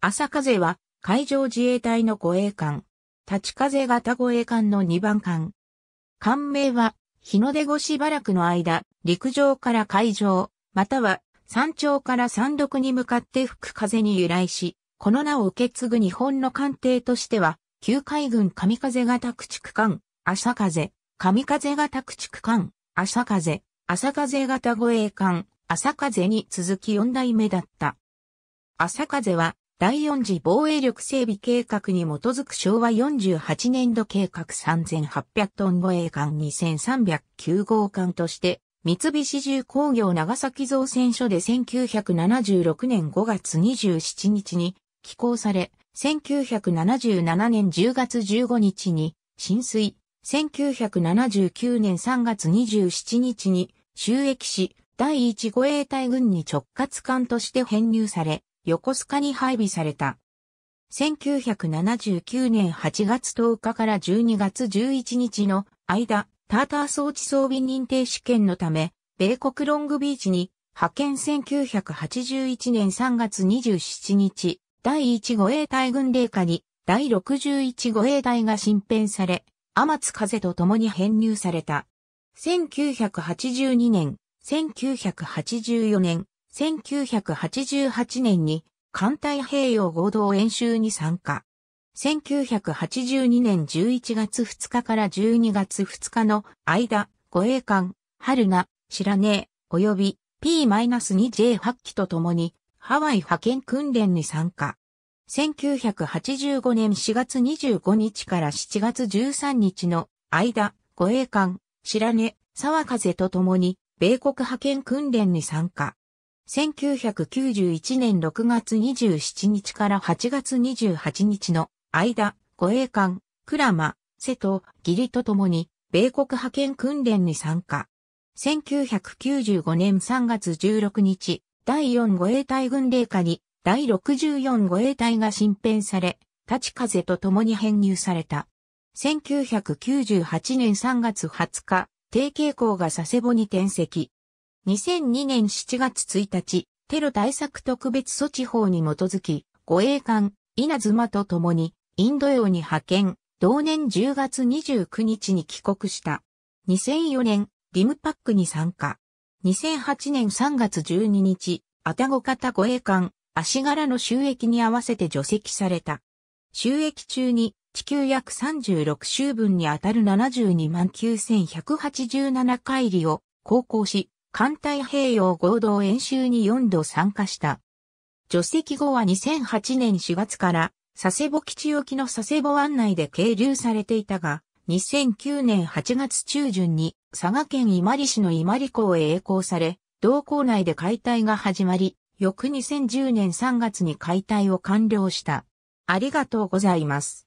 朝風は海上自衛隊の護衛艦。立ち風型護衛艦の2番艦。艦名は日の出後しばらくの間、陸上から海上、または山頂から山麓に向かって吹く風に由来し、この名を受け継ぐ日本の艦艇としては、旧海軍神風型駆逐艦、朝風、神風型駆逐艦、朝風、朝風型護衛艦、朝風に続き4代目だった。朝風は第4次防衛力整備計画に基づく昭和48年度計画3800トン護衛艦2309号艦として、三菱重工業長崎造船所で1976年5月27日に寄港され、1977年10月15日に浸水、1979年3月27日に収益し、第1護衛隊軍に直轄艦として編入され、横須賀に配備された。1979年8月10日から12月11日の間、ターター装置装備認定試験のため、米国ロングビーチに派遣1981年3月27日、第1護衛隊軍令下に第61護衛隊が新編され、天津風と共に編入された。1982年、1984年、1988年に艦隊平洋合同演習に参加。1982年11月2日から12月2日の間、護衛艦、春名、白根、及び P-2J 発機とともにハワイ派遣訓練に参加。1985年4月25日から7月13日の間、護衛艦、白根、沢風とともに米国派遣訓練に参加。1991年6月27日から8月28日の間、護衛艦、クラマ、瀬戸、義理と共に、米国派遣訓練に参加。1995年3月16日、第4護衛隊軍令下に、第64護衛隊が新編され、立ち風と共に編入された。1998年3月20日、定型校が佐世保に転籍。2002年7月1日、テロ対策特別措置法に基づき、護衛艦、稲妻と共に、インド洋に派遣、同年10月29日に帰国した。2004年、リムパックに参加。2008年3月12日、アタゴ型護衛艦、足柄の収益に合わせて除籍された。収益中に、地球約36周分にあたる72万9187回里を航行し、艦隊平洋合同演習に4度参加した。除籍後は2008年4月から佐世保基地沖の佐世保湾内で係留されていたが、2009年8月中旬に佐賀県伊万里市の伊万里港へ栄光され、同港内で解体が始まり、翌2010年3月に解体を完了した。ありがとうございます。